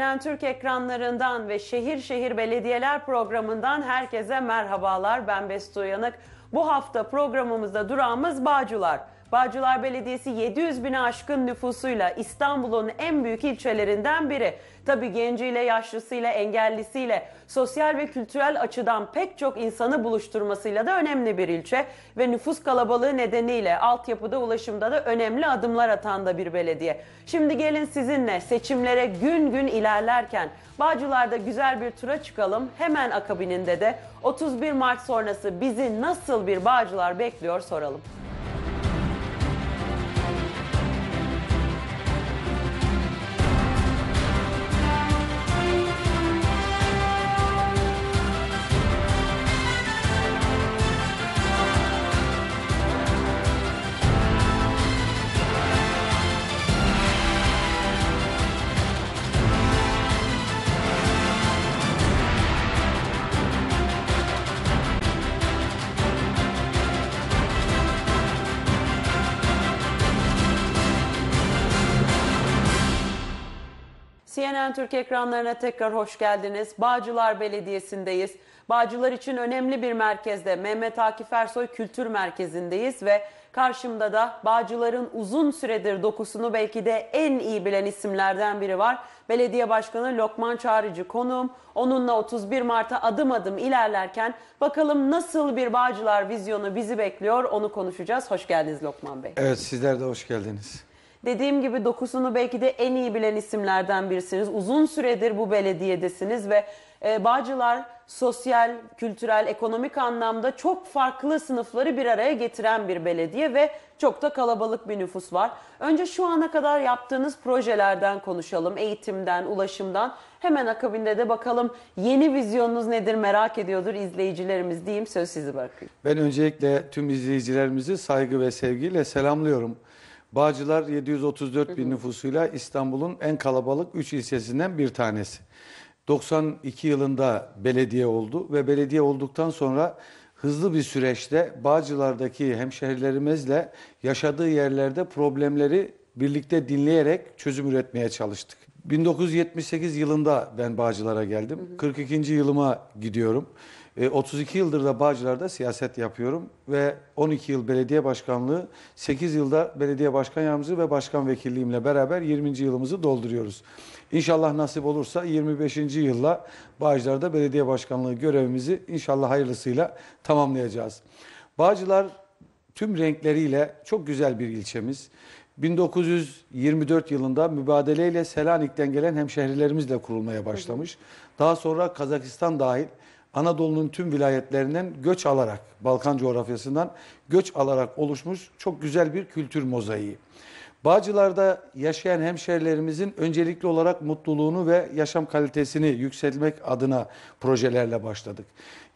CNN Türk ekranlarından ve Şehir Şehir Belediyeler programından herkese merhabalar. Ben Bestu Uyanık. Bu hafta programımızda durağımız Bağcılar. Bağcılar Belediyesi 700 bine aşkın nüfusuyla İstanbul'un en büyük ilçelerinden biri. Tabi genciyle, yaşlısıyla, engellisiyle sosyal ve kültürel açıdan pek çok insanı buluşturmasıyla da önemli bir ilçe ve nüfus kalabalığı nedeniyle altyapıda ulaşımda da önemli adımlar atan da bir belediye. Şimdi gelin sizinle seçimlere gün gün ilerlerken Bağcılar'da güzel bir tura çıkalım. Hemen akabininde de 31 Mart sonrası bizi nasıl bir Bağcılar bekliyor soralım. CNN Türk ekranlarına tekrar hoş geldiniz. Bağcılar Belediyesi'ndeyiz. Bağcılar için önemli bir merkezde Mehmet Akif Ersoy Kültür Merkezi'ndeyiz ve karşımda da Bağcılar'ın uzun süredir dokusunu belki de en iyi bilen isimlerden biri var. Belediye Başkanı Lokman Çağrıcı konuğum. Onunla 31 Mart'a adım adım ilerlerken bakalım nasıl bir Bağcılar vizyonu bizi bekliyor onu konuşacağız. Hoş geldiniz Lokman Bey. Evet sizler de hoş geldiniz. Dediğim gibi dokusunu belki de en iyi bilen isimlerden birisiniz. Uzun süredir bu belediyedesiniz ve e, Bağcılar sosyal, kültürel, ekonomik anlamda çok farklı sınıfları bir araya getiren bir belediye ve çok da kalabalık bir nüfus var. Önce şu ana kadar yaptığınız projelerden konuşalım. Eğitimden, ulaşımdan. Hemen akabinde de bakalım yeni vizyonunuz nedir merak ediyordur izleyicilerimiz diyeyim. Söz sizi bırakayım. Ben öncelikle tüm izleyicilerimizi saygı ve sevgiyle selamlıyorum. Bağcılar 734 bin nüfusuyla İstanbul'un en kalabalık 3 ilçesinden bir tanesi. 92 yılında belediye oldu ve belediye olduktan sonra hızlı bir süreçte Bağcılar'daki hemşehrilerimizle yaşadığı yerlerde problemleri birlikte dinleyerek çözüm üretmeye çalıştık. 1978 yılında ben Bağcılar'a geldim. 42. yılıma gidiyorum. 32 e, yıldır da Bağcılar'da siyaset yapıyorum ve 12 yıl belediye başkanlığı, 8 yılda belediye başkan yardımcısı ve başkan vekilliğimle beraber 20. yılımızı dolduruyoruz. İnşallah nasip olursa 25. yılla Bağcılar'da belediye başkanlığı görevimizi inşallah hayırlısıyla tamamlayacağız. Bağcılar tüm renkleriyle çok güzel bir ilçemiz. 1924 yılında mübadeleyle Selanik'ten gelen hemşehrilerimizle kurulmaya başlamış. Daha sonra Kazakistan dahil Anadolu'nun tüm vilayetlerinden göç alarak, Balkan coğrafyasından göç alarak oluşmuş çok güzel bir kültür mozaiği. Bağcılar'da yaşayan hemşerilerimizin öncelikli olarak mutluluğunu ve yaşam kalitesini yükseltmek adına projelerle başladık.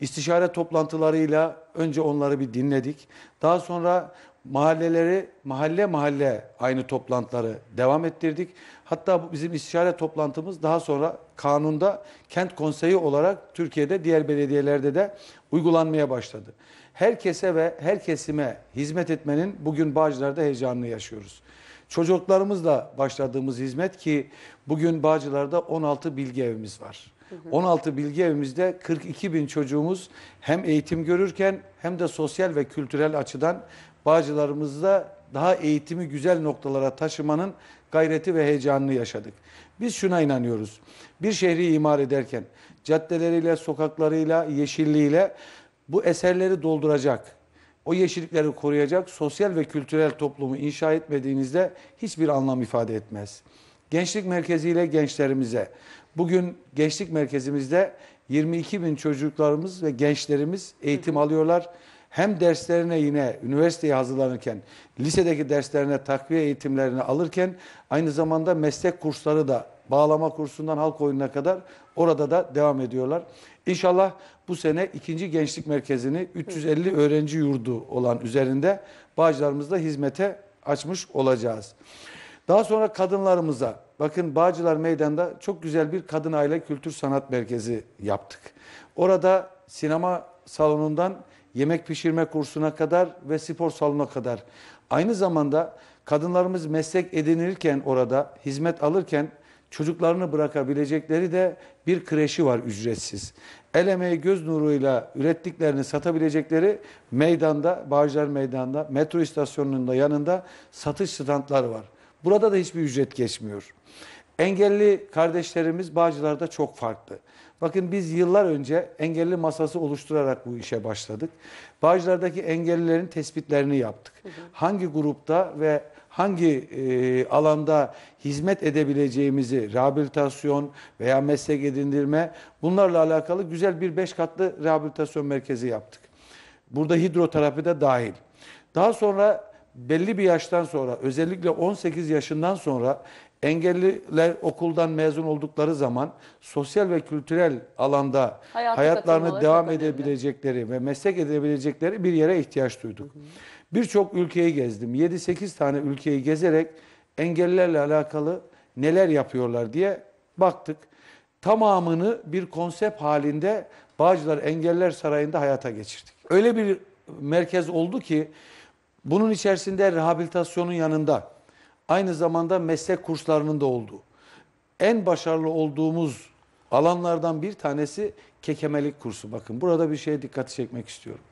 İstişare toplantılarıyla önce onları bir dinledik. Daha sonra mahalleleri mahalle mahalle aynı toplantıları devam ettirdik. Hatta bizim istişare toplantımız daha sonra kanunda kent konseyi olarak Türkiye'de diğer belediyelerde de uygulanmaya başladı. Herkese ve herkesime hizmet etmenin bugün Bağcılar'da heyecanını yaşıyoruz. Çocuklarımızla başladığımız hizmet ki bugün Bağcılar'da 16 bilgi evimiz var. 16 bilgi evimizde 42 bin çocuğumuz hem eğitim görürken hem de sosyal ve kültürel açıdan Bağcılarımızda daha eğitimi güzel noktalara taşımanın gayreti ve heyecanını yaşadık. Biz şuna inanıyoruz. Bir şehri imar ederken caddeleriyle, sokaklarıyla, yeşilliğiyle bu eserleri dolduracak, o yeşillikleri koruyacak sosyal ve kültürel toplumu inşa etmediğinizde hiçbir anlam ifade etmez. Gençlik merkeziyle gençlerimize, bugün gençlik merkezimizde 22 bin çocuklarımız ve gençlerimiz eğitim alıyorlar hem derslerine yine üniversiteye hazırlanırken, lisedeki derslerine takviye eğitimlerini alırken aynı zamanda meslek kursları da bağlama kursundan halk oyununa kadar orada da devam ediyorlar. İnşallah bu sene ikinci gençlik merkezini 350 öğrenci yurdu olan üzerinde Bağcılar'ımızda hizmete açmış olacağız. Daha sonra kadınlarımıza bakın Bağcılar Meydan'da çok güzel bir kadın aile kültür sanat merkezi yaptık. Orada sinema salonundan yemek pişirme kursuna kadar ve spor salonuna kadar. Aynı zamanda kadınlarımız meslek edinirken orada, hizmet alırken çocuklarını bırakabilecekleri de bir kreşi var ücretsiz. El emeği göz nuruyla ürettiklerini satabilecekleri meydanda, Bağcılar Meydanı'nda, metro istasyonunun da yanında satış standları var. Burada da hiçbir ücret geçmiyor. Engelli kardeşlerimiz Bağcılar'da çok farklı. Bakın biz yıllar önce engelli masası oluşturarak bu işe başladık. Bağcılar'daki engellilerin tespitlerini yaptık. Hı hı. Hangi grupta ve hangi e, alanda hizmet edebileceğimizi, rehabilitasyon veya meslek edindirme bunlarla alakalı güzel bir beş katlı rehabilitasyon merkezi yaptık. Burada hidroterapi de dahil. Daha sonra belli bir yaştan sonra özellikle 18 yaşından sonra Engelliler okuldan mezun oldukları zaman sosyal ve kültürel alanda Hayata hayatlarını devam edebilecekleri ve meslek edebilecekleri bir yere ihtiyaç duyduk. Birçok ülkeyi gezdim. 7-8 tane ülkeyi gezerek engellilerle alakalı neler yapıyorlar diye baktık. Tamamını bir konsept halinde Bağcılar Engeller Sarayı'nda hayata geçirdik. Öyle bir merkez oldu ki bunun içerisinde rehabilitasyonun yanında aynı zamanda meslek kurslarının da olduğu. En başarılı olduğumuz alanlardan bir tanesi kekemelik kursu. Bakın burada bir şeye dikkati çekmek istiyorum.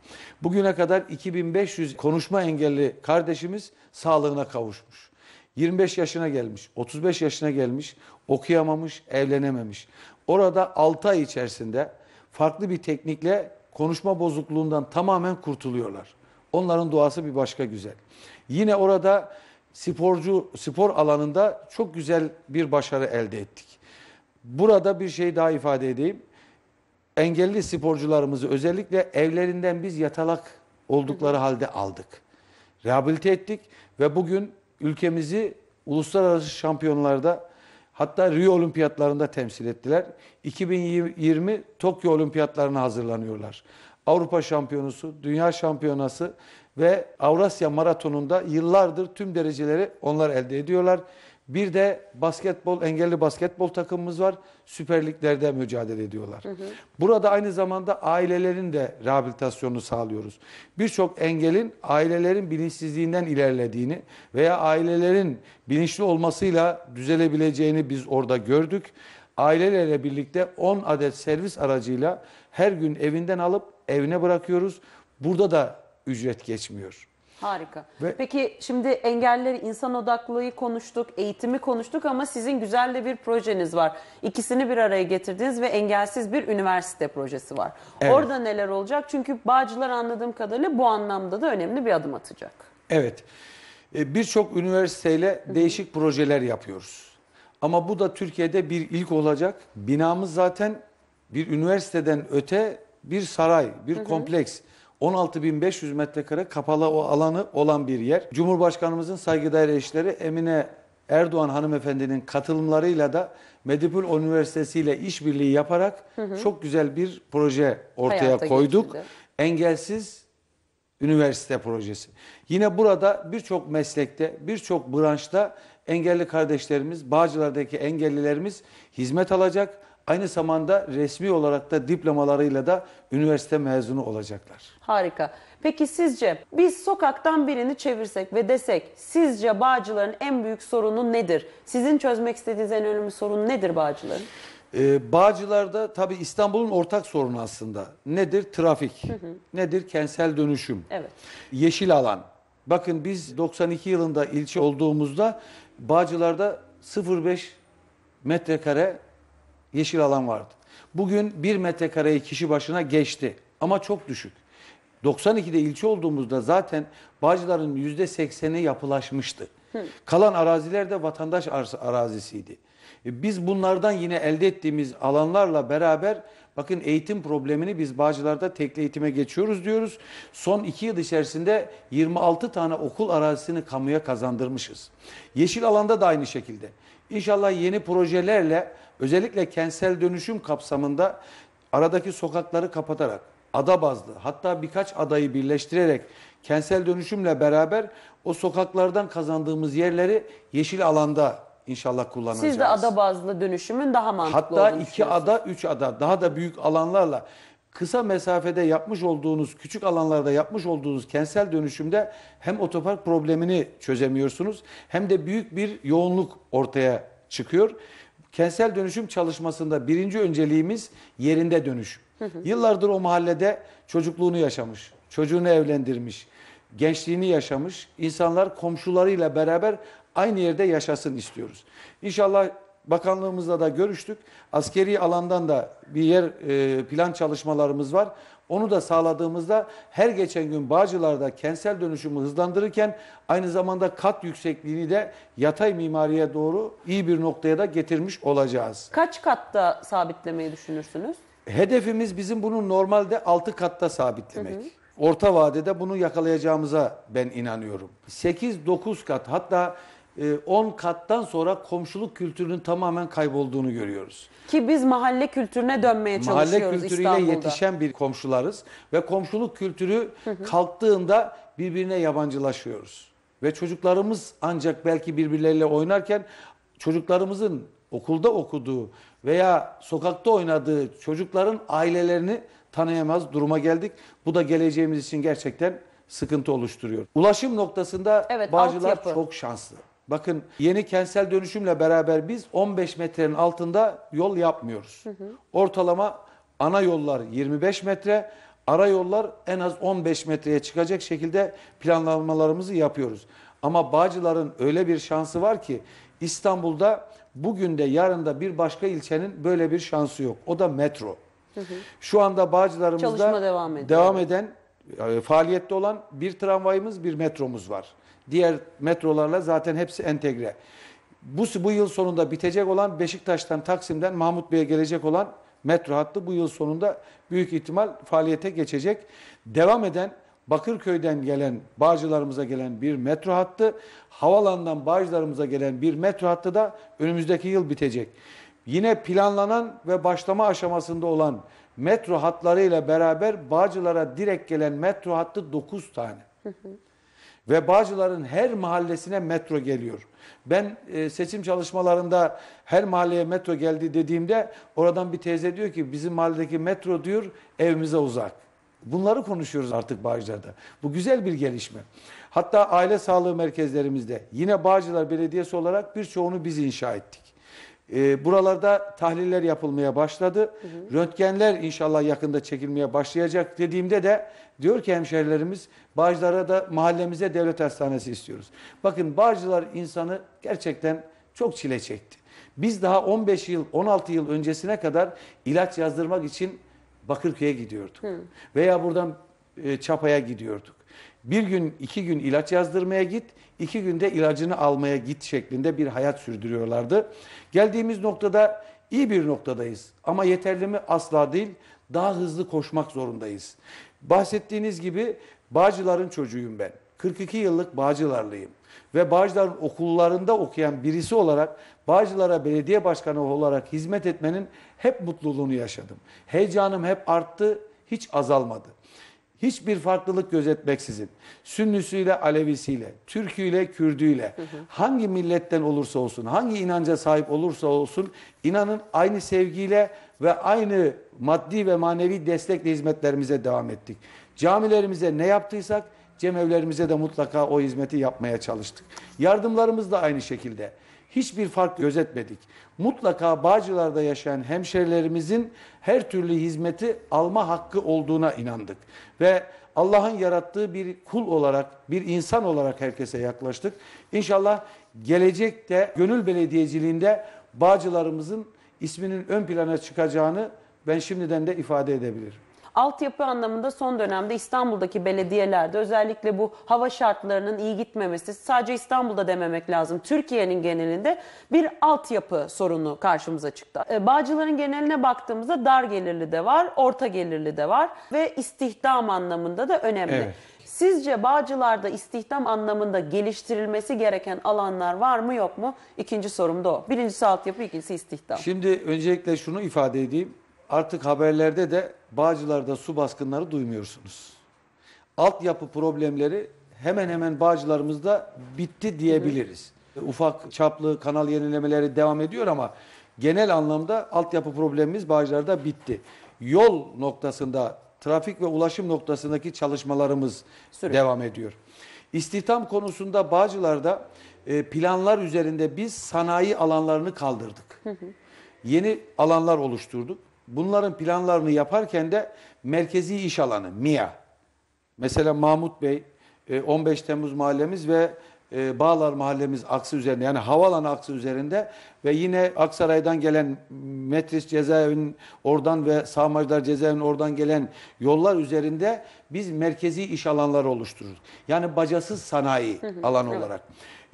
Bugüne kadar 2500 konuşma engelli kardeşimiz sağlığına kavuşmuş. 25 yaşına gelmiş, 35 yaşına gelmiş, okuyamamış, evlenememiş. Orada 6 ay içerisinde farklı bir teknikle konuşma bozukluğundan tamamen kurtuluyorlar. Onların duası bir başka güzel. Yine orada sporcu spor alanında çok güzel bir başarı elde ettik. Burada bir şey daha ifade edeyim. Engelli sporcularımızı özellikle evlerinden biz yatalak oldukları halde aldık. Rehabilite ettik ve bugün ülkemizi uluslararası şampiyonlarda hatta Rio olimpiyatlarında temsil ettiler. 2020 Tokyo olimpiyatlarına hazırlanıyorlar. Avrupa şampiyonusu, dünya şampiyonası ve Avrasya Maratonu'nda yıllardır tüm dereceleri onlar elde ediyorlar. Bir de basketbol, engelli basketbol takımımız var. Süper Ligler'de mücadele ediyorlar. Hı hı. Burada aynı zamanda ailelerin de rehabilitasyonunu sağlıyoruz. Birçok engelin ailelerin bilinçsizliğinden ilerlediğini veya ailelerin bilinçli olmasıyla düzelebileceğini biz orada gördük. Ailelerle birlikte 10 adet servis aracıyla her gün evinden alıp evine bırakıyoruz. Burada da ücret geçmiyor. Harika. Ve, Peki şimdi engelleri, insan odaklılığı konuştuk, eğitimi konuştuk ama sizin güzel de bir projeniz var. İkisini bir araya getirdiniz ve engelsiz bir üniversite projesi var. Evet. Orada neler olacak? Çünkü Bağcılar anladığım kadarıyla bu anlamda da önemli bir adım atacak. Evet. E, birçok üniversiteyle değişik projeler yapıyoruz. Ama bu da Türkiye'de bir ilk olacak. Binamız zaten bir üniversiteden öte bir saray, bir hı hı. kompleks. 16.500 metrekare kapalı o alanı olan bir yer. Cumhurbaşkanımızın saygıdeğer eşleri Emine Erdoğan hanımefendinin katılımlarıyla da Medipol Üniversitesi ile işbirliği yaparak hı hı. çok güzel bir proje ortaya Hayata koyduk. Geçirdi. Engelsiz üniversite projesi. Yine burada birçok meslekte, birçok branşta engelli kardeşlerimiz, Bağcılar'daki engellilerimiz hizmet alacak aynı zamanda resmi olarak da diplomalarıyla da üniversite mezunu olacaklar. Harika. Peki sizce biz sokaktan birini çevirsek ve desek sizce Bağcılar'ın en büyük sorunu nedir? Sizin çözmek istediğiniz en önemli sorun nedir Bağcılar'ın? Ee, Bağcılar'da tabii İstanbul'un ortak sorunu aslında. Nedir? Trafik. Hı hı. Nedir? Kentsel dönüşüm. Evet. Yeşil alan. Bakın biz 92 yılında ilçe olduğumuzda Bağcılar'da 0.5 metrekare yeşil alan vardı. Bugün 1 metrekareyi kişi başına geçti ama çok düşük. 92'de ilçe olduğumuzda zaten Bağcılar'ın %80'i yapılaşmıştı. Hı. Kalan araziler de vatandaş arazisiydi. E, biz bunlardan yine elde ettiğimiz alanlarla beraber bakın eğitim problemini biz Bağcılar'da tekli eğitime geçiyoruz diyoruz. Son iki yıl içerisinde 26 tane okul arazisini kamuya kazandırmışız. Yeşil alanda da aynı şekilde. İnşallah yeni projelerle Özellikle kentsel dönüşüm kapsamında aradaki sokakları kapatarak ada bazlı hatta birkaç adayı birleştirerek kentsel dönüşümle beraber o sokaklardan kazandığımız yerleri yeşil alanda inşallah kullanacağız. Siz de ada bazlı dönüşümün daha mantıklı Hatta olduğunu iki ada, üç ada daha da büyük alanlarla kısa mesafede yapmış olduğunuz, küçük alanlarda yapmış olduğunuz kentsel dönüşümde hem otopark problemini çözemiyorsunuz hem de büyük bir yoğunluk ortaya çıkıyor kentsel dönüşüm çalışmasında birinci önceliğimiz yerinde dönüşüm. Hı hı. Yıllardır o mahallede çocukluğunu yaşamış, çocuğunu evlendirmiş, gençliğini yaşamış. İnsanlar komşularıyla beraber aynı yerde yaşasın istiyoruz. İnşallah bakanlığımızla da görüştük. Askeri alandan da bir yer e, plan çalışmalarımız var. Onu da sağladığımızda her geçen gün Bağcılar'da kentsel dönüşümü hızlandırırken aynı zamanda kat yüksekliğini de yatay mimariye doğru iyi bir noktaya da getirmiş olacağız. Kaç katta sabitlemeyi düşünürsünüz? Hedefimiz bizim bunu normalde 6 katta sabitlemek. Hı hı. Orta vadede bunu yakalayacağımıza ben inanıyorum. 8-9 kat hatta 10 ee, kattan sonra komşuluk kültürünün tamamen kaybolduğunu görüyoruz. Ki biz mahalle kültürüne dönmeye mahalle çalışıyoruz Mahalle kültürüyle yetişen bir komşularız ve komşuluk kültürü kalktığında birbirine yabancılaşıyoruz. Ve çocuklarımız ancak belki birbirleriyle oynarken çocuklarımızın okulda okuduğu veya sokakta oynadığı çocukların ailelerini tanıyamaz duruma geldik. Bu da geleceğimiz için gerçekten sıkıntı oluşturuyor. Ulaşım noktasında evet, Bağcılar çok şanslı. Bakın yeni kentsel dönüşümle beraber biz 15 metrenin altında yol yapmıyoruz. Ortalama ana yollar 25 metre, ara yollar en az 15 metreye çıkacak şekilde planlamalarımızı yapıyoruz. Ama Bağcılar'ın öyle bir şansı var ki İstanbul'da bugün de yarın da bir başka ilçenin böyle bir şansı yok. O da metro. Şu anda Bağcılar'ımızda devam, devam eden, e, faaliyette olan bir tramvayımız, bir metromuz var. Diğer metrolarla zaten hepsi entegre. Bu, bu yıl sonunda bitecek olan Beşiktaş'tan Taksim'den Mahmut Bey'e gelecek olan metro hattı bu yıl sonunda büyük ihtimal faaliyete geçecek. Devam eden Bakırköy'den gelen Bağcılarımıza gelen bir metro hattı, havalandan Bağcılarımıza gelen bir metro hattı da önümüzdeki yıl bitecek. Yine planlanan ve başlama aşamasında olan metro hatlarıyla beraber Bağcılar'a direkt gelen metro hattı 9 tane. Hı hı ve Bağcılar'ın her mahallesine metro geliyor. Ben e, seçim çalışmalarında her mahalleye metro geldi dediğimde oradan bir teyze diyor ki bizim mahalledeki metro diyor evimize uzak. Bunları konuşuyoruz artık Bağcılar'da. Bu güzel bir gelişme. Hatta aile sağlığı merkezlerimizde yine Bağcılar Belediyesi olarak birçoğunu biz inşa ettik. E, buralarda tahliller yapılmaya başladı. Hı hı. Röntgenler inşallah yakında çekilmeye başlayacak dediğimde de Diyor ki hemşerilerimiz Bağcılar'a da mahallemize devlet hastanesi istiyoruz. Bakın Bağcılar insanı gerçekten çok çile çekti. Biz daha 15 yıl 16 yıl öncesine kadar ilaç yazdırmak için Bakırköy'e gidiyorduk. Hı. Veya buradan e, Çapa'ya gidiyorduk. Bir gün iki gün ilaç yazdırmaya git, iki günde ilacını almaya git şeklinde bir hayat sürdürüyorlardı. Geldiğimiz noktada iyi bir noktadayız ama yeterli mi asla değil daha hızlı koşmak zorundayız. Bahsettiğiniz gibi Bağcılar'ın çocuğuyum ben. 42 yıllık Bağcılarlıyım. Ve Bağcılar'ın okullarında okuyan birisi olarak Bağcılar'a belediye başkanı olarak hizmet etmenin hep mutluluğunu yaşadım. Heyecanım hep arttı, hiç azalmadı. Hiçbir farklılık gözetmeksizin, Sünnüsüyle, Alevisiyle, Türküyle, Kürdüyle, hı hı. hangi milletten olursa olsun, hangi inanca sahip olursa olsun, inanın aynı sevgiyle, ve aynı maddi ve manevi destekle hizmetlerimize devam ettik. Camilerimize ne yaptıysak cemevlerimize de mutlaka o hizmeti yapmaya çalıştık. Yardımlarımız da aynı şekilde. Hiçbir fark gözetmedik. Mutlaka Bağcılar'da yaşayan hemşerilerimizin her türlü hizmeti alma hakkı olduğuna inandık. Ve Allah'ın yarattığı bir kul olarak, bir insan olarak herkese yaklaştık. İnşallah gelecekte gönül belediyeciliğinde Bağcılarımızın isminin ön plana çıkacağını ben şimdiden de ifade edebilirim. Altyapı anlamında son dönemde İstanbul'daki belediyelerde özellikle bu hava şartlarının iyi gitmemesi sadece İstanbul'da dememek lazım. Türkiye'nin genelinde bir altyapı sorunu karşımıza çıktı. E, Bağcıların geneline baktığımızda dar gelirli de var, orta gelirli de var ve istihdam anlamında da önemli. Evet. Sizce Bağcılar'da istihdam anlamında geliştirilmesi gereken alanlar var mı yok mu? İkinci sorum da o. Birincisi altyapı, ikincisi istihdam. Şimdi öncelikle şunu ifade edeyim. Artık haberlerde de Bağcılar'da su baskınları duymuyorsunuz. Altyapı problemleri hemen hemen Bağcılar'ımızda bitti diyebiliriz. Hı Ufak çaplı kanal yenilemeleri devam ediyor ama genel anlamda altyapı problemimiz Bağcılar'da bitti. Yol noktasında trafik ve ulaşım noktasındaki çalışmalarımız Sürekli. devam ediyor. İstihdam konusunda Bağcılar'da e, planlar üzerinde biz sanayi alanlarını kaldırdık. Yeni alanlar oluşturduk. Bunların planlarını yaparken de merkezi iş alanı MİA. Mesela Mahmut Bey, 15 e, Temmuz mahallemiz ve ee, Bağlar Mahallemiz aksı üzerinde yani havalan aksı üzerinde ve yine Aksaray'dan gelen Metris cezaevinin oradan ve Sağmacılar cezaevinin oradan gelen yollar üzerinde biz merkezi iş alanları oluştururuz. Yani bacasız sanayi alan olarak.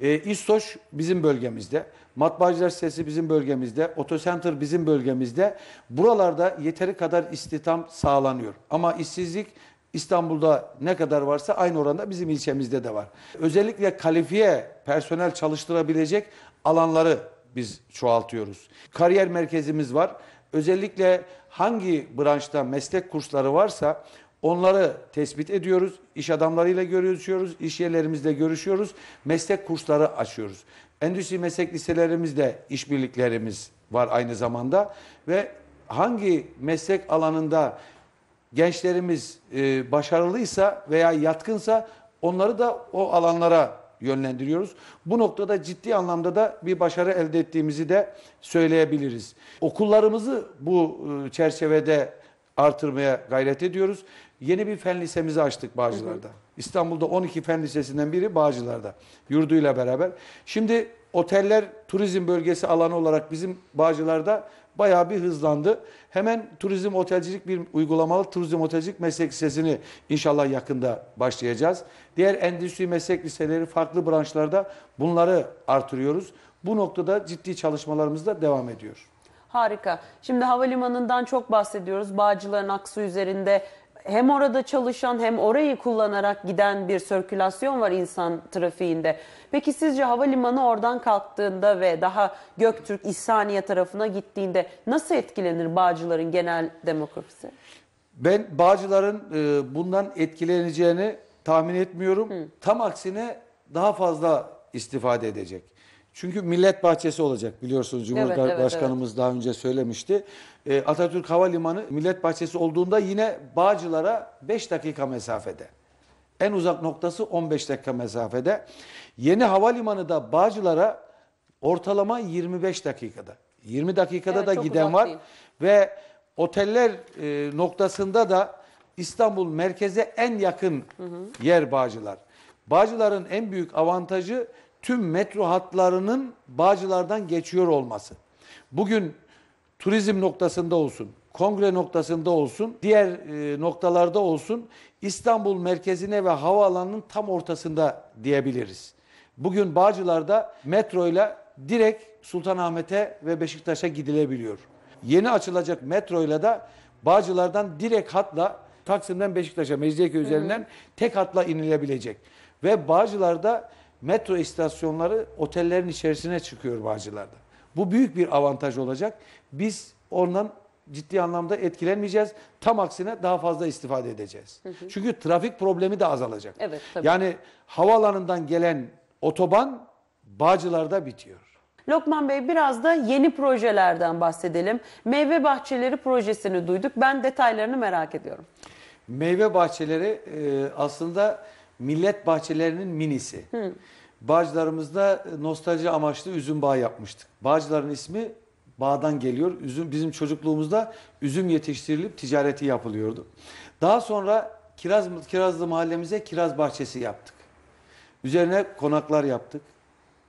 E, İstoş bizim bölgemizde, Matbaacılar Sitesi bizim bölgemizde, Otocenter bizim bölgemizde. Buralarda yeteri kadar istihdam sağlanıyor. Ama işsizlik İstanbul'da ne kadar varsa aynı oranda bizim ilçemizde de var. Özellikle kalifiye personel çalıştırabilecek alanları biz çoğaltıyoruz. Kariyer merkezimiz var. Özellikle hangi branşta meslek kursları varsa onları tespit ediyoruz. İş adamlarıyla görüşüyoruz, iş yerlerimizle görüşüyoruz. Meslek kursları açıyoruz. Endüstri meslek liselerimizde işbirliklerimiz var aynı zamanda ve hangi meslek alanında gençlerimiz e, başarılıysa veya yatkınsa onları da o alanlara yönlendiriyoruz. Bu noktada ciddi anlamda da bir başarı elde ettiğimizi de söyleyebiliriz. Okullarımızı bu e, çerçevede artırmaya gayret ediyoruz. Yeni bir fen lisemizi açtık Bağcılar'da. İstanbul'da 12 fen lisesinden biri Bağcılar'da. Yurduyla beraber. Şimdi oteller turizm bölgesi alanı olarak bizim Bağcılar'da bayağı bir hızlandı. Hemen turizm otelcilik bir uygulamalı turizm otelcilik meslek lisesini inşallah yakında başlayacağız. Diğer endüstri meslek liseleri farklı branşlarda bunları artırıyoruz. Bu noktada ciddi çalışmalarımız da devam ediyor. Harika. Şimdi havalimanından çok bahsediyoruz. Bağcılar'ın aksu üzerinde hem orada çalışan hem orayı kullanarak giden bir sirkülasyon var insan trafiğinde. Peki sizce havalimanı oradan kalktığında ve daha Göktürk İhsaniye tarafına gittiğinde nasıl etkilenir Bağcılar'ın genel demokrasisi? Ben Bağcılar'ın e, bundan etkileneceğini tahmin etmiyorum. Hı. Tam aksine daha fazla istifade edecek. Çünkü millet bahçesi olacak biliyorsunuz Cumhurbaşkanımız evet, evet, daha önce söylemişti. E, Atatürk Havalimanı millet bahçesi olduğunda yine Bağcılar'a 5 dakika mesafede. En uzak noktası 15 dakika mesafede. Yeni havalimanı da Bağcılar'a ortalama 25 dakikada. 20 dakikada evet, da giden var. Değil. Ve oteller e, noktasında da İstanbul merkeze en yakın hı hı. yer Bağcılar. Bağcılar'ın en büyük avantajı tüm metro hatlarının Bağcılar'dan geçiyor olması. Bugün turizm noktasında olsun, kongre noktasında olsun, diğer e, noktalarda olsun İstanbul merkezine ve havaalanının tam ortasında diyebiliriz. Bugün Bağcılar'da metroyla direkt Sultanahmet'e ve Beşiktaş'a gidilebiliyor. Yeni açılacak metroyla da Bağcılar'dan direkt hatla Taksim'den Beşiktaş'a, Mecidiyeköy üzerinden tek hatla inilebilecek. Ve Bağcılar'da metro istasyonları otellerin içerisine çıkıyor Bağcılar'da. Bu büyük bir avantaj olacak. Biz ondan ciddi anlamda etkilenmeyeceğiz. Tam aksine daha fazla istifade edeceğiz. Hı hı. Çünkü trafik problemi de azalacak. Evet, tabii. Yani havaalanından gelen otoban Bağcılar'da bitiyor. Lokman Bey biraz da yeni projelerden bahsedelim. Meyve bahçeleri projesini duyduk. Ben detaylarını merak ediyorum. Meyve bahçeleri e, aslında millet bahçelerinin minisi. Hı. Bağcılarımızda e, nostalji amaçlı üzüm bağı yapmıştık. Bağcıların ismi bağdan geliyor. Üzüm bizim çocukluğumuzda üzüm yetiştirilip ticareti yapılıyordu. Daha sonra Kiraz Kirazlı mahallemize kiraz bahçesi yaptık. Üzerine konaklar yaptık.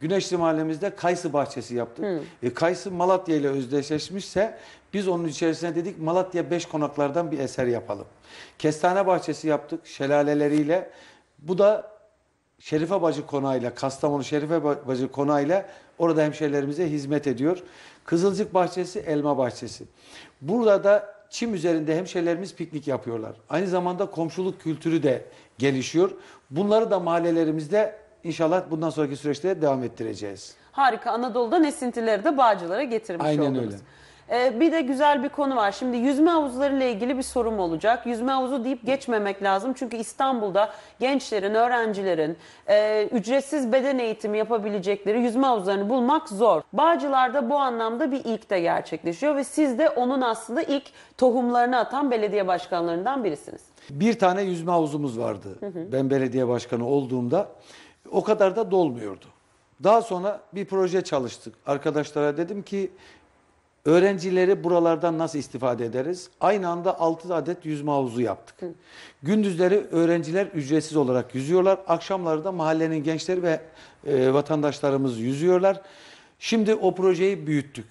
Güneşli mahallemizde kayısı bahçesi yaptık. E, kayısı Malatya ile özdeşleşmişse biz onun içerisine dedik Malatya 5 konaklardan bir eser yapalım. Kestane bahçesi yaptık şelaleleriyle. Bu da Şerife Bacı Konağı'yla, Kastamonu Şerife Bacı Konağı'yla orada hemşehrilerimize hizmet ediyor. Kızılcık Bahçesi, Elma Bahçesi. Burada da çim üzerinde hemşehrilerimiz piknik yapıyorlar. Aynı zamanda komşuluk kültürü de gelişiyor. Bunları da mahallelerimizde inşallah bundan sonraki süreçte devam ettireceğiz. Harika. Anadolu'dan esintileri de Bağcılar'a getirmiş Aynen oldunuz. Aynen öyle. Ee, bir de güzel bir konu var. Şimdi yüzme havuzları ile ilgili bir sorum olacak. Yüzme havuzu deyip geçmemek lazım. Çünkü İstanbul'da gençlerin, öğrencilerin e, ücretsiz beden eğitimi yapabilecekleri yüzme havuzlarını bulmak zor. Bağcılar'da bu anlamda bir ilk de gerçekleşiyor ve siz de onun aslında ilk tohumlarını atan belediye başkanlarından birisiniz. Bir tane yüzme havuzumuz vardı. Hı hı. Ben belediye başkanı olduğumda o kadar da dolmuyordu. Daha sonra bir proje çalıştık. Arkadaşlara dedim ki Öğrencileri buralardan nasıl istifade ederiz? Aynı anda 6 adet yüzme havuzu yaptık. Gündüzleri öğrenciler ücretsiz olarak yüzüyorlar. Akşamları da mahallenin gençleri ve e, vatandaşlarımız yüzüyorlar. Şimdi o projeyi büyüttük.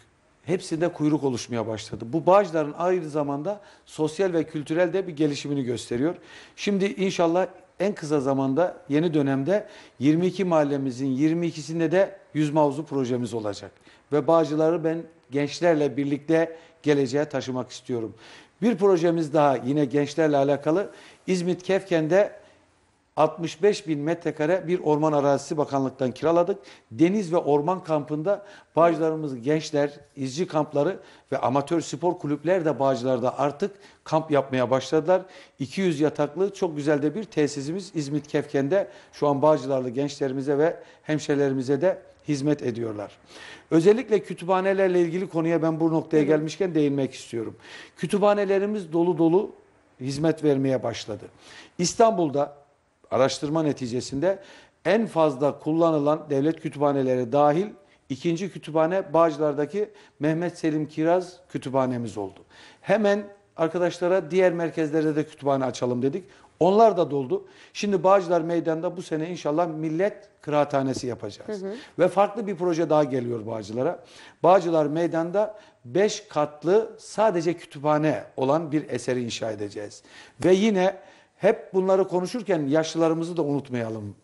Hepsinde kuyruk oluşmaya başladı. Bu bağcıların aynı zamanda sosyal ve kültürel de bir gelişimini gösteriyor. Şimdi inşallah en kısa zamanda yeni dönemde 22 mahallemizin 22'sinde de Yüz havuzu projemiz olacak. Ve Bağcılar'ı ben gençlerle birlikte geleceğe taşımak istiyorum. Bir projemiz daha yine gençlerle alakalı. İzmit Kefken'de 65 bin metrekare bir orman arazisi bakanlıktan kiraladık. Deniz ve orman kampında bağcılarımız gençler, izci kampları ve amatör spor kulüpler de bağcılarda artık kamp yapmaya başladılar. 200 yataklı çok güzel de bir tesisimiz İzmit Kefken'de şu an bağcılarlı gençlerimize ve hemşerilerimize de hizmet ediyorlar. Özellikle kütüphanelerle ilgili konuya ben bu noktaya gelmişken değinmek istiyorum. Kütüphanelerimiz dolu dolu hizmet vermeye başladı. İstanbul'da araştırma neticesinde en fazla kullanılan devlet kütüphaneleri dahil ikinci kütüphane Bağcılar'daki Mehmet Selim Kiraz kütüphanemiz oldu. Hemen arkadaşlara diğer merkezlerde de kütüphane açalım dedik. Onlar da doldu. Şimdi Bağcılar Meydan'da bu sene inşallah millet kıraathanesi yapacağız. Hı hı. Ve farklı bir proje daha geliyor Bağcılar'a. Bağcılar Meydan'da 5 katlı sadece kütüphane olan bir eseri inşa edeceğiz. Ve yine hep bunları konuşurken yaşlılarımızı da unutmayalım.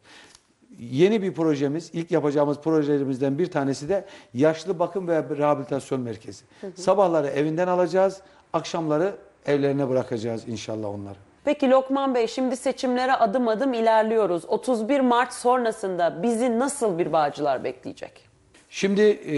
Yeni bir projemiz, ilk yapacağımız projelerimizden bir tanesi de yaşlı bakım ve rehabilitasyon merkezi. Hı hı. Sabahları evinden alacağız, akşamları evlerine bırakacağız inşallah onları. Peki Lokman Bey şimdi seçimlere adım adım ilerliyoruz. 31 Mart sonrasında bizi nasıl bir Bağcılar bekleyecek? Şimdi e,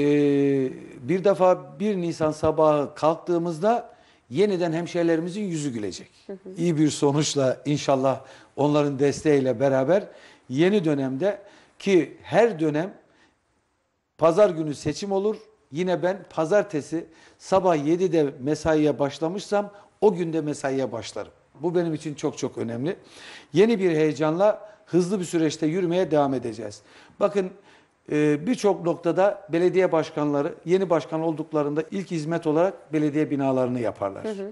bir defa 1 Nisan sabahı kalktığımızda yeniden hemşehrilerimizin yüzü gülecek. İyi bir sonuçla inşallah onların desteğiyle beraber yeni dönemde ki her dönem pazar günü seçim olur. Yine ben pazartesi sabah 7'de mesaiye başlamışsam o günde mesaiye başlarım. Bu benim için çok çok önemli. Yeni bir heyecanla hızlı bir süreçte yürümeye devam edeceğiz. Bakın e, birçok noktada belediye başkanları yeni başkan olduklarında ilk hizmet olarak belediye binalarını yaparlar. Hı hı.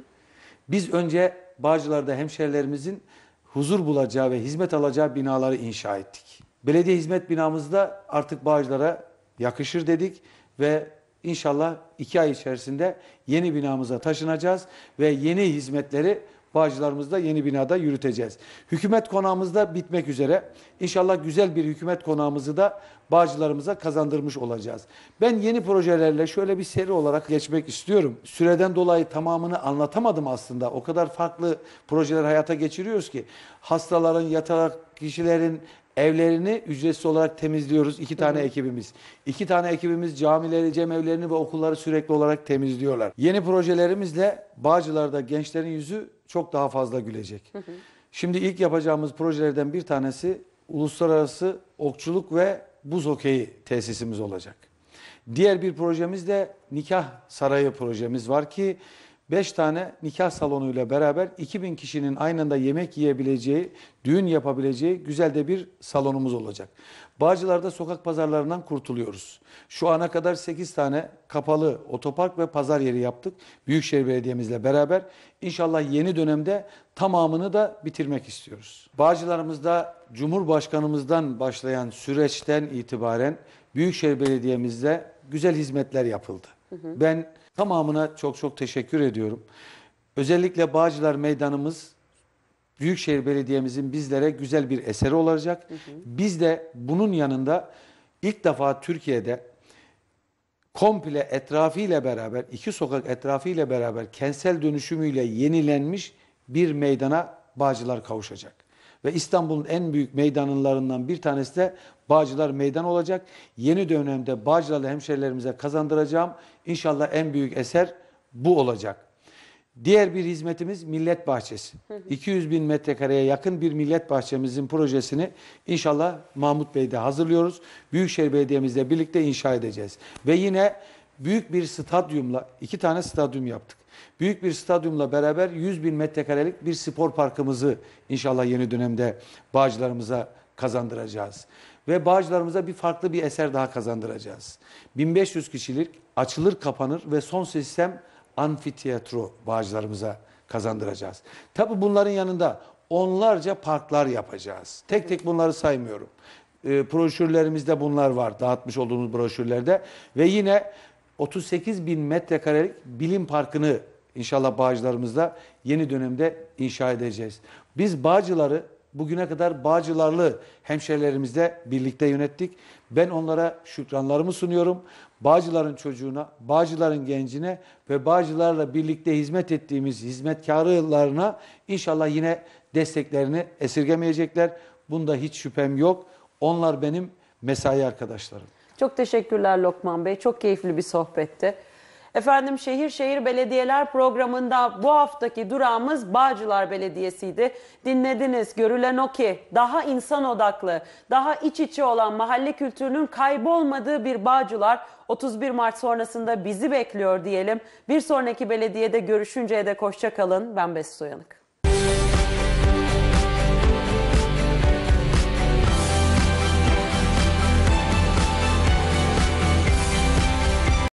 Biz önce Bağcılar'da hemşerilerimizin huzur bulacağı ve hizmet alacağı binaları inşa ettik. Belediye hizmet binamızda artık Bağcılar'a yakışır dedik ve inşallah iki ay içerisinde yeni binamıza taşınacağız ve yeni hizmetleri Bağcılarımızda yeni binada yürüteceğiz. Hükümet konağımız da bitmek üzere. İnşallah güzel bir hükümet konağımızı da Bağcılarımıza kazandırmış olacağız. Ben yeni projelerle şöyle bir seri olarak geçmek istiyorum. Süreden dolayı tamamını anlatamadım aslında. O kadar farklı projeler hayata geçiriyoruz ki. Hastaların, yatarak kişilerin Evlerini ücretsiz olarak temizliyoruz. iki tane evet. ekibimiz. İki tane ekibimiz camileri, cemevlerini ve okulları sürekli olarak temizliyorlar. Yeni projelerimizle Bağcılar'da gençlerin yüzü çok daha fazla gülecek. Şimdi ilk yapacağımız projelerden bir tanesi uluslararası okçuluk ve buz hokeyi tesisimiz olacak. Diğer bir projemiz de nikah sarayı projemiz var ki 5 tane nikah salonuyla beraber 2000 kişinin aynı anda yemek yiyebileceği, düğün yapabileceği güzel de bir salonumuz olacak. Bağcılar'da sokak pazarlarından kurtuluyoruz. Şu ana kadar 8 tane kapalı otopark ve pazar yeri yaptık. Büyükşehir Belediye'mizle beraber inşallah yeni dönemde tamamını da bitirmek istiyoruz. Bağcılarımızda Cumhurbaşkanımızdan başlayan süreçten itibaren Büyükşehir Belediye'mizde güzel hizmetler yapıldı. Hı hı. Ben Tamamına çok çok teşekkür ediyorum. Özellikle Bağcılar Meydanımız Büyükşehir Belediye'mizin bizlere güzel bir eseri olacak. Hı hı. Biz de bunun yanında ilk defa Türkiye'de komple etrafıyla beraber, iki sokak etrafıyla beraber kentsel dönüşümüyle yenilenmiş bir meydana Bağcılar kavuşacak. Ve İstanbul'un en büyük meydanlarından bir tanesi de Bağcılar Meydan olacak. Yeni dönemde Bağcılar'la hemşerilerimize kazandıracağım. İnşallah en büyük eser bu olacak. Diğer bir hizmetimiz millet bahçesi. 200 bin metrekareye yakın bir millet bahçemizin projesini inşallah Mahmut Bey'de hazırlıyoruz. Büyükşehir Belediye'mizle birlikte inşa edeceğiz. Ve yine büyük bir stadyumla iki tane stadyum yaptık. Büyük bir stadyumla beraber 100 bin metrekarelik bir spor parkımızı inşallah yeni dönemde Bağcılarımıza kazandıracağız. Ve Bağcılarımıza bir farklı bir eser daha kazandıracağız. 1500 kişilik açılır kapanır ve son sistem amfiteyatro Bağcılarımıza kazandıracağız. Tabi bunların yanında onlarca parklar yapacağız. Tek tek bunları saymıyorum. E, broşürlerimizde bunlar var. Dağıtmış olduğumuz broşürlerde. Ve yine 38 bin metrekarelik bilim parkını inşallah Bağcılarımızda yeni dönemde inşa edeceğiz. Biz Bağcıları bugüne kadar Bağcılarlı hemşerilerimizle birlikte yönettik. Ben onlara şükranlarımı sunuyorum. Bağcıların çocuğuna, Bağcıların gencine ve Bağcılarla birlikte hizmet ettiğimiz hizmetkarlarına inşallah yine desteklerini esirgemeyecekler. Bunda hiç şüphem yok. Onlar benim mesai arkadaşlarım. Çok teşekkürler Lokman Bey. Çok keyifli bir sohbetti. Efendim Şehir Şehir Belediyeler programında bu haftaki durağımız Bağcılar Belediyesi'ydi. Dinlediniz. Görülen o ki daha insan odaklı, daha iç içe olan mahalle kültürünün kaybolmadığı bir Bağcılar 31 Mart sonrasında bizi bekliyor diyelim. Bir sonraki belediyede görüşünceye de hoşça kalın. Ben Beste Soyanık.